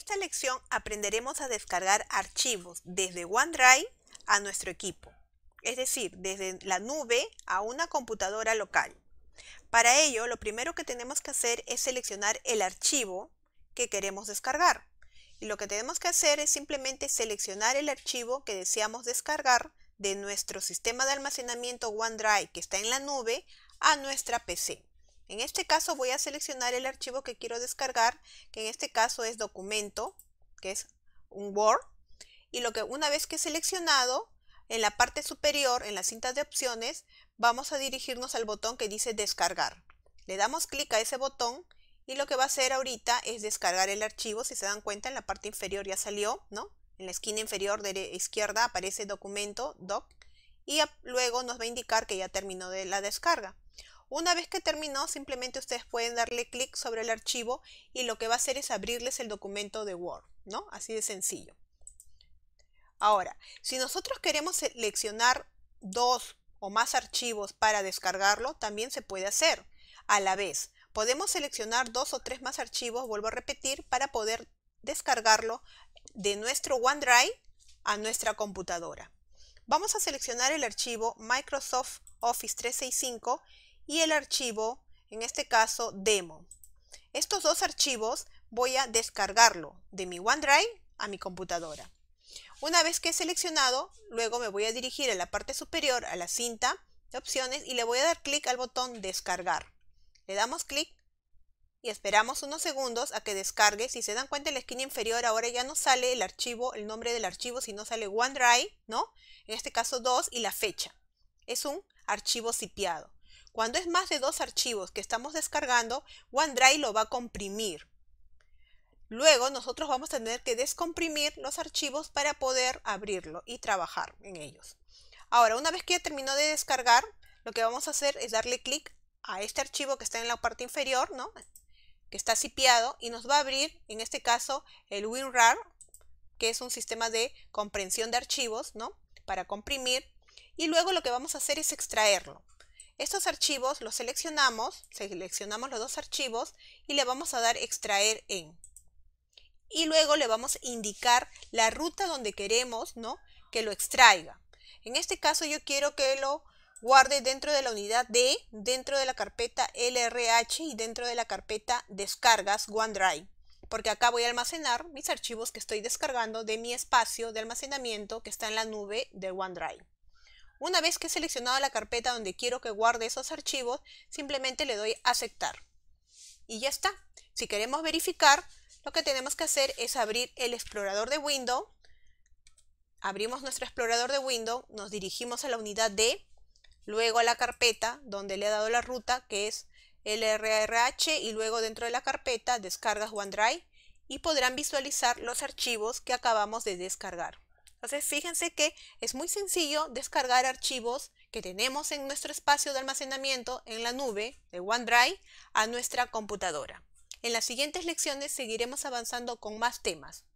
esta lección aprenderemos a descargar archivos desde OneDrive a nuestro equipo, es decir, desde la nube a una computadora local. Para ello, lo primero que tenemos que hacer es seleccionar el archivo que queremos descargar. Y lo que tenemos que hacer es simplemente seleccionar el archivo que deseamos descargar de nuestro sistema de almacenamiento OneDrive que está en la nube a nuestra PC. En este caso voy a seleccionar el archivo que quiero descargar, que en este caso es documento, que es un Word. Y lo que una vez que he seleccionado, en la parte superior, en la cinta de opciones, vamos a dirigirnos al botón que dice descargar. Le damos clic a ese botón y lo que va a hacer ahorita es descargar el archivo. Si se dan cuenta, en la parte inferior ya salió, ¿no? En la esquina inferior de izquierda aparece documento, doc, y luego nos va a indicar que ya terminó de la descarga. Una vez que terminó, simplemente ustedes pueden darle clic sobre el archivo y lo que va a hacer es abrirles el documento de Word, ¿no? Así de sencillo. Ahora, si nosotros queremos seleccionar dos o más archivos para descargarlo, también se puede hacer a la vez. Podemos seleccionar dos o tres más archivos, vuelvo a repetir, para poder descargarlo de nuestro OneDrive a nuestra computadora. Vamos a seleccionar el archivo Microsoft Office 365 y el archivo, en este caso demo. Estos dos archivos voy a descargarlo de mi OneDrive a mi computadora. Una vez que he seleccionado, luego me voy a dirigir a la parte superior a la cinta de opciones y le voy a dar clic al botón descargar. Le damos clic y esperamos unos segundos a que descargue. Si se dan cuenta en la esquina inferior ahora ya no sale el archivo, el nombre del archivo, sino sale OneDrive, ¿no? En este caso 2 y la fecha. Es un archivo cipiado. Cuando es más de dos archivos que estamos descargando, OneDrive lo va a comprimir. Luego nosotros vamos a tener que descomprimir los archivos para poder abrirlo y trabajar en ellos. Ahora, una vez que ya terminó de descargar, lo que vamos a hacer es darle clic a este archivo que está en la parte inferior, ¿no? que está cipiado y nos va a abrir, en este caso, el WinRAR, que es un sistema de comprensión de archivos, ¿no? Para comprimir. Y luego lo que vamos a hacer es extraerlo. Estos archivos los seleccionamos, seleccionamos los dos archivos y le vamos a dar extraer en. Y luego le vamos a indicar la ruta donde queremos ¿no? que lo extraiga. En este caso yo quiero que lo guarde dentro de la unidad D, dentro de la carpeta LRH y dentro de la carpeta descargas OneDrive. Porque acá voy a almacenar mis archivos que estoy descargando de mi espacio de almacenamiento que está en la nube de OneDrive. Una vez que he seleccionado la carpeta donde quiero que guarde esos archivos, simplemente le doy aceptar. Y ya está. Si queremos verificar, lo que tenemos que hacer es abrir el explorador de Windows. Abrimos nuestro explorador de Windows, nos dirigimos a la unidad D, luego a la carpeta donde le he dado la ruta, que es LRRH, y luego dentro de la carpeta descargas OneDrive y podrán visualizar los archivos que acabamos de descargar. Entonces, fíjense que es muy sencillo descargar archivos que tenemos en nuestro espacio de almacenamiento en la nube de OneDrive a nuestra computadora. En las siguientes lecciones seguiremos avanzando con más temas.